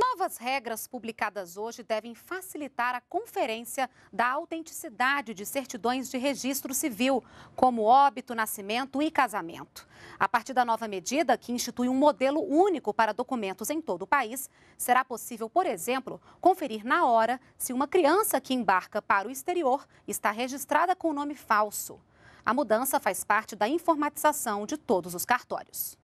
Novas regras publicadas hoje devem facilitar a conferência da autenticidade de certidões de registro civil, como óbito, nascimento e casamento. A partir da nova medida, que institui um modelo único para documentos em todo o país, será possível, por exemplo, conferir na hora se uma criança que embarca para o exterior está registrada com o nome falso. A mudança faz parte da informatização de todos os cartórios.